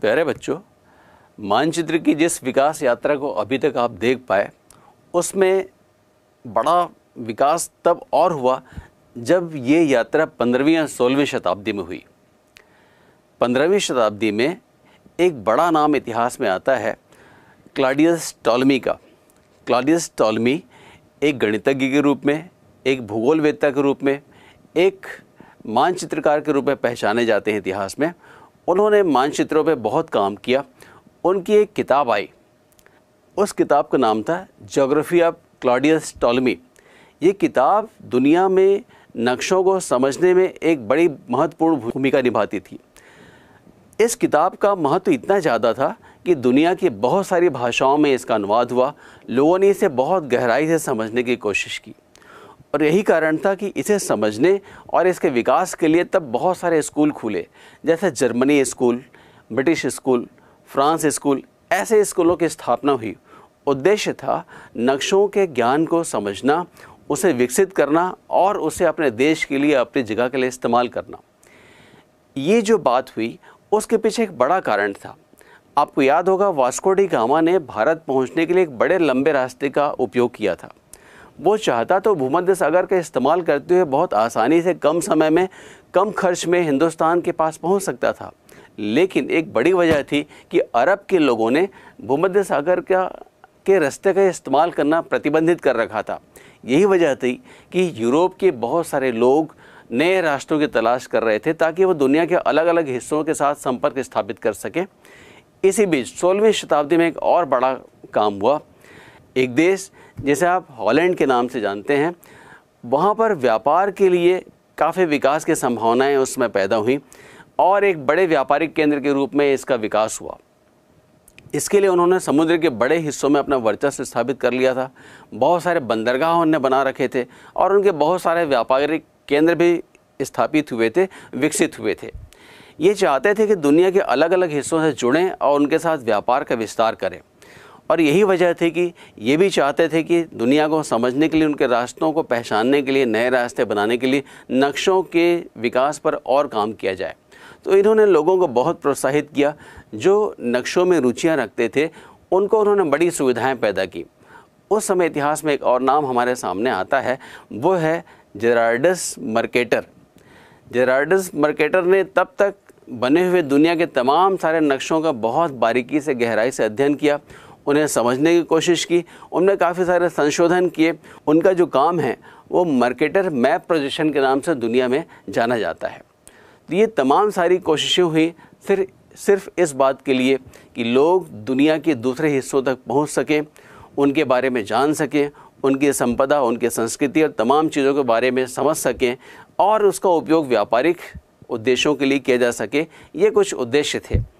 प्यारे बच्चों मानचित्र की जिस विकास यात्रा को अभी तक आप देख पाए उसमें बड़ा विकास तब और हुआ जब ये यात्रा पंद्रहवीं या सोलहवीं शताब्दी में हुई पंद्रहवीं शताब्दी में एक बड़ा नाम इतिहास में आता है क्लाडियस टॉलमी का क्लाडियस टॉलमी एक गणितज्ञ के रूप में एक भूगोलवेत्ता के रूप में एक मानचित्रकार के रूप में पहचाने जाते हैं इतिहास में उन्होंने मानचित्रों पे बहुत काम किया उनकी एक किताब आई उस किताब का नाम था जोग्राफी ऑफ क्लाडियस टॉलमी ये किताब दुनिया में नक्शों को समझने में एक बड़ी महत्वपूर्ण भूमिका निभाती थी इस किताब का महत्व इतना ज़्यादा था कि दुनिया की बहुत सारी भाषाओं में इसका अनुवाद हुआ लोगों ने इसे बहुत गहराई से समझने की कोशिश की और यही कारण था कि इसे समझने और इसके विकास के लिए तब बहुत सारे स्कूल खुले जैसे Germany school British school France school ऐसे स्कूलों की स्थापना हुई उद्देश्य था नक्शों के ज्ञान को समझना उसे विकसित करना और उसे अपने देश के लिए अपनी जगह के लिए इस्तेमाल करना ये जो बात हुई उसके पीछे एक बड़ा कारण था आपको याद होगा वास्को डी गामा ने भारत पहुंचने के लिए एक बड़े लंबे रास्ते का उपयोग किया था वो चाहता तो भूमध्य सागर का इस्तेमाल करते हुए बहुत आसानी से कम समय में कम खर्च में हिंदुस्तान के पास पहुंच सकता था लेकिन एक बड़ी वजह थी कि अरब के लोगों ने भूमध्य सागर का के रास्ते का इस्तेमाल करना प्रतिबंधित कर रखा था यही वजह थी कि यूरोप के बहुत सारे लोग नए राष्ट्रों की तलाश कर रहे थे ताकि वो दुनिया के अलग अलग हिस्सों के साथ संपर्क स्थापित कर सकें इसी बीच सोलहवीं शताब्दी में एक और बड़ा काम हुआ एक देश जैसे आप हॉलैंड के नाम से जानते हैं वहाँ पर व्यापार के लिए काफ़ी विकास की संभावनाएं उसमें पैदा हुई और एक बड़े व्यापारिक केंद्र के रूप में इसका विकास हुआ इसके लिए उन्होंने समुद्र के बड़े हिस्सों में अपना वर्चस्व स्थापित कर लिया था बहुत सारे बंदरगाह उन्होंने बना रखे थे और उनके बहुत सारे व्यापारिक केंद्र भी स्थापित हुए थे विकसित हुए थे ये चाहते थे कि दुनिया के अलग अलग हिस्सों से जुड़ें और उनके साथ व्यापार का विस्तार करें और यही वजह थी कि ये भी चाहते थे कि दुनिया को समझने के लिए उनके रास्तों को पहचानने के लिए नए रास्ते बनाने के लिए नक्शों के विकास पर और काम किया जाए तो इन्होंने लोगों को बहुत प्रोत्साहित किया जो नक्शों में रुचियाँ रखते थे उनको उन्होंने बड़ी सुविधाएँ पैदा की उस समय इतिहास में एक और नाम हमारे सामने आता है वो है जेराडस मर्केटर जेराडस मर्केटर ने तब तक बने हुए दुनिया के तमाम सारे नक्शों का बहुत बारीकी से गहराई से अध्ययन किया उन्हें समझने की कोशिश की उनने काफ़ी सारे संशोधन किए उनका जो काम है वो मार्केटर मैप प्रोजेक्शन के नाम से दुनिया में जाना जाता है तो ये तमाम सारी कोशिशें हुई फिर सिर्फ इस बात के लिए कि लोग दुनिया के दूसरे हिस्सों तक पहुंच सकें उनके बारे में जान सकें उनकी संपदा उनकी संस्कृति और तमाम चीज़ों के बारे में समझ सकें और उसका उपयोग व्यापारिक उद्देश्यों के लिए किया जा सके ये कुछ उद्देश्य थे